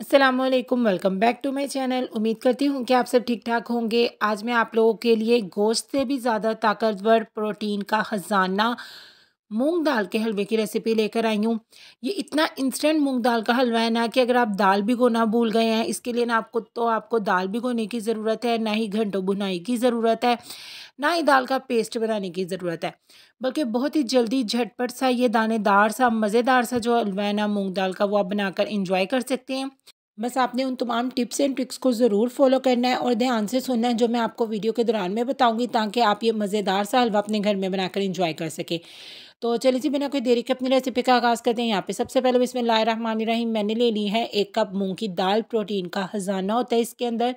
Aslam welcome back to my channel उम्मीद करती हूँ कि आप सब ठीक ठाक होंगे आज मैं आप लोगों के लिए गोश्त से भी ज़्यादा ताकतवर प्रोटीन का ख़जाना मूंग दाल के हलवे की रेसिपी लेकर आई हूँ ये इतना इंस्टेंट मूंग दाल का हलवा है ना कि अगर आप दाल भिगोना भूल गए हैं इसके लिए ना आपको तो आपको दाल भिगोने की ज़रूरत है ना ही घंटों भुनाई की ज़रूरत है ना ही दाल का पेस्ट बनाने की ज़रूरत है बल्कि बहुत ही जल्दी झटपट सा ये दानेदार सा मज़ेदार सा जो हलवा है ना मूँग दाल का वो आप बनाकर इंजॉय कर सकते हैं बस आपने उन तमाम टिप्स एंड ट्रिक्स को ज़रूर फॉलो करना है और ध्यान से सुनना है जो मैं आपको वीडियो के दौरान में बताऊंगी ताकि आप ये मज़ेदार सा हलवा अपने घर में बनाकर इंजॉय कर सकें तो चलिए जी बिना कोई देरी के अपनी रेसिपी का आगाज़ करते हैं यहाँ पे सबसे पहले इसमें रही मैंने ले ली है एक कप मूंग की दाल प्रोटीन का खजाना होता है इसके अंदर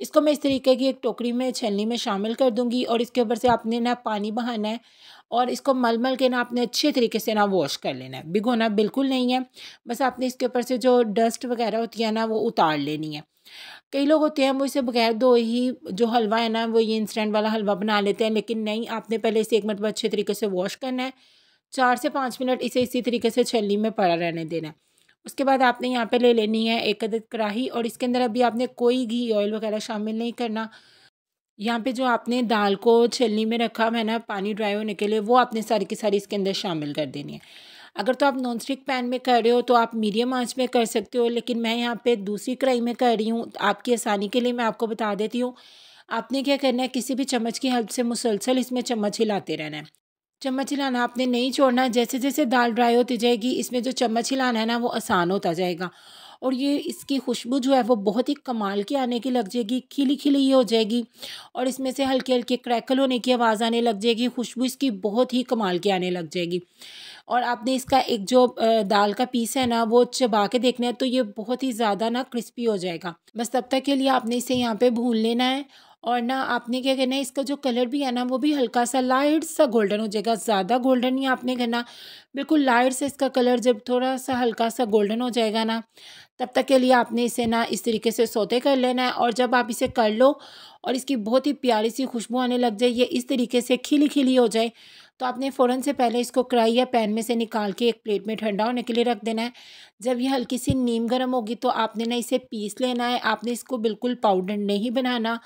इसको मैं इस तरीके की एक टोकरी में छलनी में शामिल कर दूंगी और इसके ऊपर से आपने ना पानी बहाना है और इसको मल मल के ना आपने अच्छे तरीके से ना वॉश कर लेना है भिगोना बिल्कुल नहीं है बस आपने इसके ऊपर से जो डस्ट वगैरह होती है ना वो उतार लेनी है कई लोग होते हैं वो इसे बगैर दो ही जो हलवा है ना वो ये इंस्टेंट वाला हलवा बना लेते हैं लेकिन नहीं आपने पहले इसे एक मिनट में अच्छे तरीके से वॉश करना है चार से पाँच मिनट इसे इसी तरीके से छली में पड़ा रहने देना है उसके बाद आपने यहाँ पे ले लेनी है एक अदद कढ़ाही और इसके अंदर अभी आपने कोई घी ऑयल वगैरह शामिल नहीं करना यहाँ पे जो आपने दाल को छलनी में रखा है ना पानी ड्राई होने के लिए वो आपने सारी की सारी इसके अंदर शामिल कर देनी है अगर तो आप नॉन स्टिक पैन में कर रहे हो तो आप मीडियम आंच में कर सकते हो लेकिन मैं यहाँ पे दूसरी कढ़ाई में कर रही हूँ आपकी आसानी के लिए मैं आपको बता देती हूँ आपने क्या करना है किसी भी चम्मच की हेल्प से मुसलसल इसमें चम्मच हिलाते रहना है चम्मच हिलाना आपने नहीं छोड़ना जैसे जैसे दाल ड्राई होती जाएगी इसमें जो चम्मच हिलाना है ना वो आसान होता जाएगा और ये इसकी खुशबू जो है वो बहुत ही कमाल के आने की लग जाएगी खिली खिली हो जाएगी और इसमें से हल्के हल्के क्रैकल होने की आवाज़ आने लग जाएगी खुशबू इसकी बहुत ही कमाल की आने लग जाएगी और आपने इसका एक जो दाल का पीस है ना वो चबा के देखना है तो ये बहुत ही ज़्यादा ना क्रिस्पी हो जाएगा बस तब तक के लिए आपने इसे यहाँ पे भून लेना है और ना आपने क्या कहना है इसका जो कलर भी है ना वो भी हल्का सा लाइट सा गोल्डन हो जाएगा ज़्यादा गोल्डन नहीं आपने करना बिल्कुल लाइट से इसका कलर जब थोड़ा सा हल्का सा गोल्डन हो जाएगा ना तब तक के लिए आपने इसे ना इस तरीके से सोते कर लेना है और जब आप इसे कर लो और इसकी बहुत ही प्यारी सी खुशबू आने लग जाए ये इस तरीके से खिली खिली हो जाए तो आपने फ़ौरन से पहले इसको कढ़ाई या पैन में से निकाल के एक प्लेट में ठंडा होने के लिए रख देना है जब ये हल्की सी नीम गर्म होगी तो आपने ना इसे पीस लेना है आपने इसको बिल्कुल पाउडर नहीं बनाना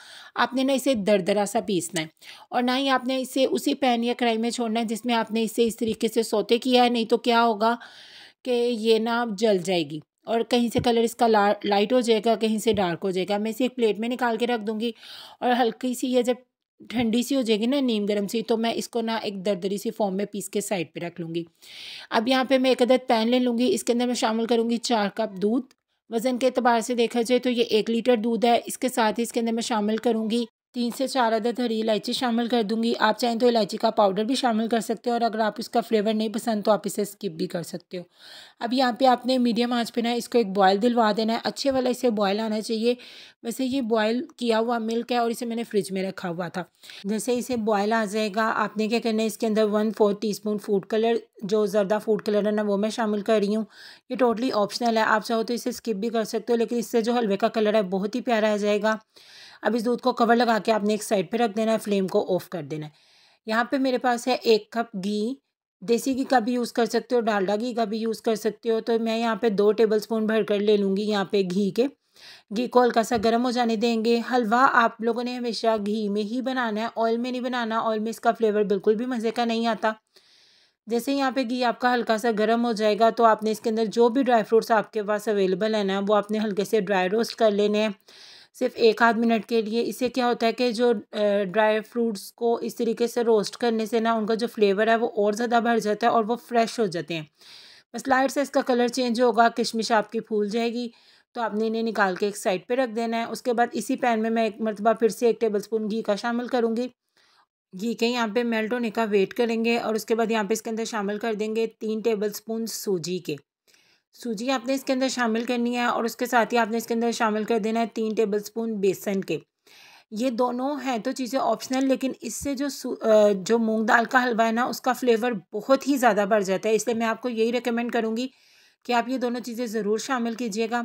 आपने ना इसे दरदरा सा पीसना है और ना ही आपने इसे उसी पैन या कढ़ाई में छोड़ना है जिसमें आपने इसे इस तरीके से सोते किया है नहीं तो क्या होगा कि ये ना जल जाएगी और कहीं से कलर इसका ला, लाइट हो जाएगा कहीं से डार्क हो जाएगा मैं इसे एक प्लेट में निकाल के रख दूँगी और हल्की सी ये जब ठंडी सी हो जाएगी ना नीम गर्म सी तो मैं इसको ना एक दरदरी सी फॉर्म में पीस के साइड पे रख लूँगी अब यहाँ पे मैं एक अदद पैन ले लूँगी इसके अंदर मैं शामिल करूँगी चार कप दूध वज़न के अतबार से देखा जाए तो ये एक लीटर दूध है इसके साथ ही इसके अंदर मैं शामिल करूँगी तीन से चार अदद हरी इलायची शामिल कर दूंगी आप चाहें तो इलायची का पाउडर भी शामिल कर सकते हो और अगर आप इसका फ्लेवर नहीं पसंद तो आप इसे स्किप भी कर सकते हो अब यहाँ पे आपने मीडियम आंच पे ना इसको एक बॉयल दिलवा देना है अच्छे वाला इसे बॉयल आना चाहिए वैसे ये बॉयल किया हुआ मिल्क है और इसे मैंने फ्रिज में रखा हुआ था जैसे इसे बॉयल आ जाएगा आपने क्या करना है इसके अंदर one fourth food colour जो ज़रदा फूड कलर है ना वो मैं शामिल कर रही हूँ ये टोटली ऑप्शनल है आप चाहो तो इसे स्किप भी कर सकते हो लेकिन इससे जो हलवे का कलर है बहुत ही प्यारा आ जाएगा अब इस दूध को कवर लगा के आपने एक साइड पर रख देना है फ्लेम को ऑफ कर देना है यहाँ पे मेरे पास है एक कप घी देसी घी का भी यूज़ कर सकते हो डालडा घी का भी यूज़ कर सकते हो तो मैं यहाँ पे दो टेबल स्पून भर कर ले लूँगी यहाँ पे घी के घी को हल्का सा गर्म हो जाने देंगे हलवा आप लोगों ने हमेशा घी में ही बनाना है ऑयल में नहीं बनाना ऑयल में इसका फ्लेवर बिल्कुल भी मज़े का नहीं आता जैसे यहाँ पे घी आपका हल्का सा गर्म हो जाएगा तो आपने इसके अंदर जो भी ड्राई फ्रूट्स आपके पास अवेलेबल है ना वो आपने हल्के से ड्राई रोस्ट कर लेने हैं सिर्फ एक आध मिनट के लिए इससे क्या होता है कि जो ड्राई फ्रूट्स को इस तरीके से रोस्ट करने से ना उनका जो फ्लेवर है वो और ज़्यादा बढ़ जाता है और वो फ्रेश हो जाते हैं बस लाइट से इसका कलर चेंज होगा किशमिश आपकी फूल जाएगी तो आपने इन्हें निकाल के एक साइड पे रख देना है उसके बाद इसी पैन में मैं एक मरतबा फिर से एक टेबल स्पून घी का शामिल करूँगी घी के यहाँ पे मेल्ट होने का वेट करेंगे और उसके बाद यहाँ पे इसके अंदर शामिल कर देंगे तीन टेबल स्पून सूजी के सूजी आपने इसके अंदर शामिल करनी है और उसके साथ ही आपने इसके अंदर शामिल कर देना है तीन स्पून बेसन के ये दोनों हैं तो चीज़ें ऑप्शनल लेकिन इससे जो जो मूंग दाल का हलवा है ना उसका फ्लेवर बहुत ही ज़्यादा बढ़ जाता है इसलिए मैं आपको यही रिकमेंड करूँगी कि आप ये दोनों चीज़ें ज़रूर शामिल कीजिएगा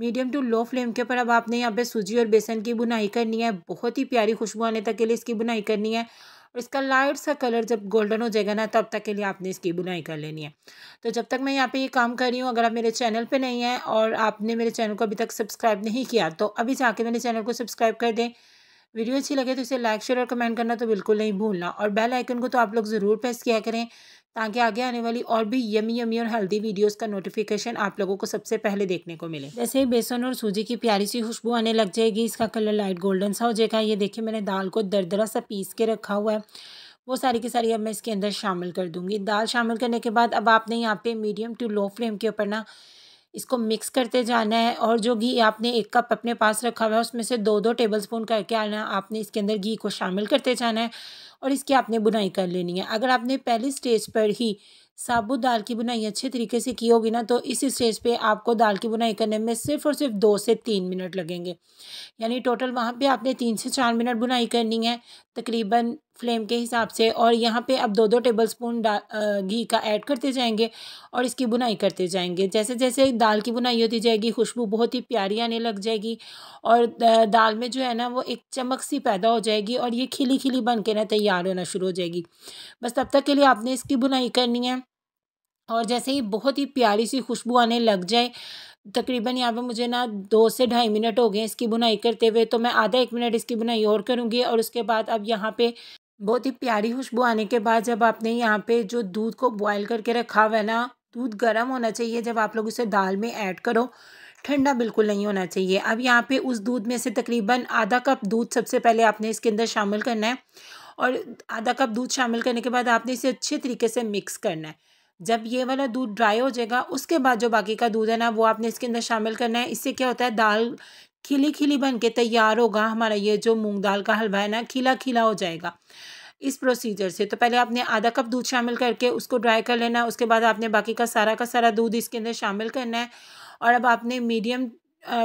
मीडियम टू लो फ्लेम के ऊपर अब आपने यहाँ पे सूजी और बेसन की बुनाई करनी है बहुत ही प्यारी खुशबू आने तक के लिए इसकी बुनाई करनी है और इसका लाइट सा कलर जब गोल्डन हो जाएगा ना तब तक के लिए आपने इसकी बुनाई कर लेनी है तो जब तक मैं यहाँ पे ये काम कर रही हूँ अगर आप मेरे चैनल पे नहीं हैं और आपने मेरे चैनल को अभी तक सब्सक्राइब नहीं किया तो अभी जाके मेरे चैनल को सब्सक्राइब कर दें वीडियो अच्छी लगे तो इसे लाइक शेयर और कमेंट करना तो बिल्कुल नहीं भूलना और बेल आइकन को तो आप लोग ज़रूर प्रेस किया करें ताकि आगे आने वाली और भी यमी यमी और हेल्दी वीडियोस का नोटिफिकेशन आप लोगों को सबसे पहले देखने को मिले जैसे ही बेसन और सूजी की प्यारी सी खुशबू आने लग जाएगी इसका कलर लाइट गोल्डन सा हो जाएगा ये देखिए मैंने दाल को दरदरा सा पीस के रखा हुआ है वो सारी की सारी अब मैं इसके अंदर शामिल कर दूंगी दाल शामिल करने के बाद अब आपने यहाँ पे मीडियम टू लो फ्लेम के ऊपर ना इसको मिक्स करते जाना है और जो घी आपने एक कप अपने पास रखा हुआ है उसमें से दो दो टेबल स्पून करके आना आपने इसके अंदर घी को शामिल करते जाना है और इसकी आपने बुनाई कर लेनी है अगर आपने पहली स्टेज पर ही साबुत दाल की बुनाई अच्छे तरीके से की होगी ना तो इस स्टेज पे आपको दाल की बुनाई करने में सिर्फ और सिर्फ दो से तीन मिनट लगेंगे यानी टोटल वहाँ पे आपने तीन से चार मिनट बुनाई करनी है तकरीबन फ्लेम के हिसाब से और यहाँ पे आप दो दो टेबल स्पून घी का ऐड करते जाएंगे और इसकी बुनाई करते जाएंगे जैसे जैसे दाल की बुनाई होती जाएगी खुशबू बहुत ही प्यारी आने लग जाएगी और दाल में जो है ना वो एक चमक सी पैदा हो जाएगी और ये खिली खिली बन के ना तैयार होना शुरू हो जाएगी बस तब तक के लिए आपने इसकी बुनाई करनी है और जैसे ही बहुत ही प्यारी सी खुशबू आने लग जाए तकरीबन यहाँ पे मुझे ना दो से ढाई मिनट हो गए इसकी बुनाई करते हुए तो मैं आधा एक मिनट इसकी बुनाई और करूँगी और उसके बाद अब यहाँ पे बहुत ही प्यारी खुशबू आने के बाद जब आपने यहाँ पे जो दूध को बॉयल करके रखा हुआ है ना दूध गर्म होना चाहिए जब आप लोग उसे दाल में ऐड करो ठंडा बिल्कुल नहीं होना चाहिए अब यहाँ पे उस दूध में से तकरीबन आधा कप दूध सबसे पहले आपने इसके अंदर शामिल करना है और आधा कप दूध शामिल करने के बाद आपने इसे अच्छे तरीके से मिक्स करना है जब ये वाला दूध ड्राई हो जाएगा उसके बाद जो बाकी का दूध है ना वो आपने इसके अंदर शामिल करना है इससे क्या होता है दाल खिली खिली बन के तैयार होगा हमारा ये जो मूंग दाल का हलवा है ना खिला खिला हो जाएगा इस प्रोसीजर से तो पहले आपने आधा कप दूध शामिल करके उसको ड्राई कर लेना उसके बाद आपने बाकी का सारा का सारा दूध इसके अंदर शामिल करना है और अब आपने मीडियम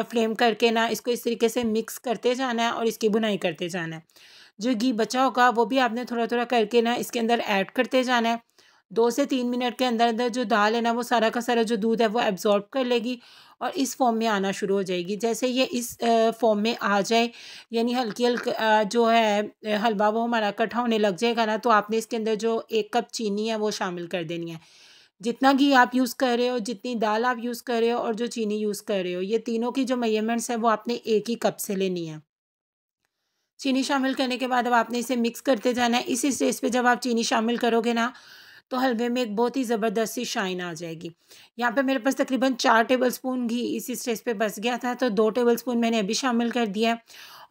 फ्लेम करके ना इसको इस तरीके से मिक्स करते जाना है और इसकी बुनाई करते जाना है जो घी बचा होगा वो भी आपने थोड़ा थोड़ा करके ना इसके अंदर ऐड करते जाना है दो से तीन मिनट के अंदर अंदर जो दाल है ना वो सारा का सारा जो दूध है वो एब्जॉर्ब कर लेगी और इस फॉर्म में आना शुरू हो जाएगी जैसे ये इस फॉर्म में आ जाए यानी हल्की हल्का जो है हलवा वो हमारा इकट्ठा होने लग जाएगा ना तो आपने इसके अंदर जो एक कप चीनी है वो शामिल कर देनी है जितना घी आप यूज़ कर रहे हो जितनी दाल आप यूज़ कर रहे हो और जो चीनी यूज़ कर रहे हो ये तीनों की जो मेजरमेंट्स है वो आपने एक ही कप से लेनी है चीनी शामिल करने के बाद अब आपने इसे मिक्स करते जाना है इसी स्टेज पे जब आप चीनी शामिल करोगे ना तो हलवे में एक बहुत ही ज़बरदस्त सी शाइन आ जाएगी यहाँ पे मेरे पास तकरीबन चार टेबल स्पून घी इसी स्टेज पे बस गया था तो दो टेबल स्पून मैंने अभी शामिल कर दिया है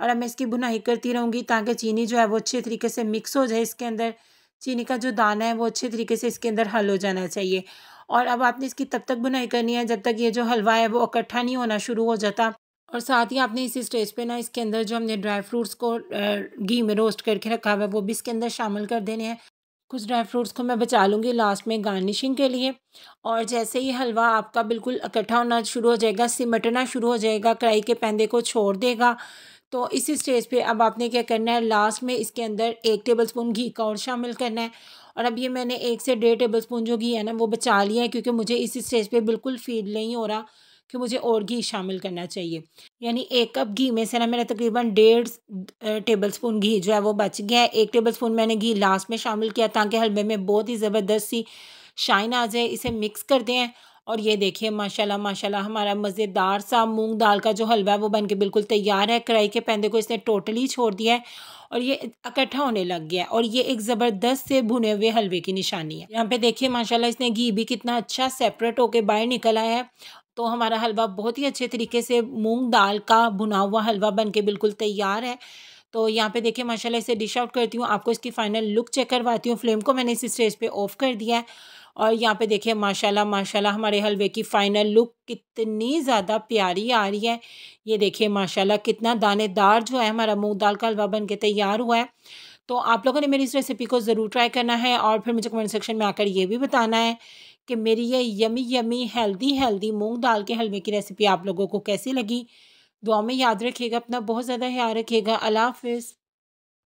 और अब मैं इसकी बुनाई करती रहूँगी ताकि चीनी जो है वो अच्छे तरीके से मिक्स हो जाए इसके अंदर चीनी का जो दाना है वो अच्छे तरीके से इसके अंदर हल हो जाना चाहिए और अब आपने इसकी तब तक बुनाई करनी है जब तक ये जो हलवा है वो इकट्ठा नहीं होना शुरू हो जाता और साथ ही आपने इसी स्टेज पे ना इसके अंदर जो हमने ड्राई फ्रूट्स को घी में रोस्ट करके रखा हुआ है वो भी इसके अंदर शामिल कर देने हैं कुछ ड्राई फ्रूट्स को मैं बचा लूँगी लास्ट में गार्निशिंग के लिए और जैसे ही हलवा आपका बिल्कुल इकट्ठा होना शुरू हो जाएगा सिमटना शुरू हो जाएगा कढ़ाई के पैंदे को छोड़ देगा तो इसी स्टेज पे अब आपने क्या करना है लास्ट में इसके अंदर एक टेबलस्पून घी का और शामिल करना है और अब ये मैंने एक से डेढ़ स्पून जो घी है ना वो बचा लिया है क्योंकि मुझे इसी स्टेज पर बिल्कुल फील नहीं हो रहा कि मुझे और घी शामिल करना चाहिए यानी एक कप घी में से ना मेरा तकरीबन डेढ़ टेबल स्पून घी जो है वो बच गया है एक टेबल स्पून मैंने घी लास्ट में शामिल किया ताकि हलवे में बहुत ही ज़बरदस्त सी शाइन आ जाए इसे मिक्स कर दें और ये देखिए माशाल्लाह माशाल्लाह हमारा मज़ेदार सा मूंग दाल का जो हलवा है वो बन के बिल्कुल तैयार है कढ़ाई के पैंदे को इसने टोटली छोड़ दिया है और ये इकट्ठा होने लग गया है और ये एक ज़बरदस्त से भुने हुए हलवे की निशानी है यहाँ पे देखिए माशाल्लाह इसने घी भी कितना अच्छा सेपरेट होके बाहर निकला है तो हमारा हलवा बहुत ही अच्छे तरीके से मूंग दाल का भुना हुआ हलवा बन के बिल्कुल तैयार है तो यहाँ पे देखिए माशाल्लाह इसे डिश आउट करती हूँ आपको इसकी फाइनल लुक चेक करवाती हूँ फ्लेम को मैंने इस स्टेज पे ऑफ कर दिया है और यहाँ पे देखिए माशाल्लाह माशाल्लाह हमारे हलवे की फ़ाइनल लुक कितनी ज़्यादा प्यारी आ रही है ये देखिए माशाल्लाह कितना दानेदार जो है हमारा मूँग दाल का हलवा बन के तैयार हुआ है तो आप लोगों ने मेरी इस रेसिपी को ज़रूर ट्राई करना है और फिर मुझे कमेंट सेक्शन में आकर ये भी बताना है कि मेरी ये यमी यमी हेल्दी हेल्दी मूंग दाल के हलवे की रेसिपी आप लोगों को कैसी लगी दुआ में याद रखिएगा अपना बहुत ज़्यादा ख्याल रखिएगा अल्लाह हाफिज़